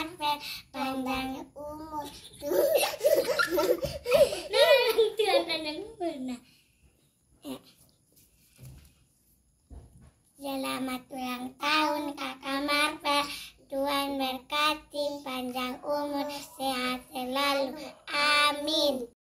umur umur Selamat ulang tahun kakak Marvel Tuhan berkati panjang umur sehat selalu Amin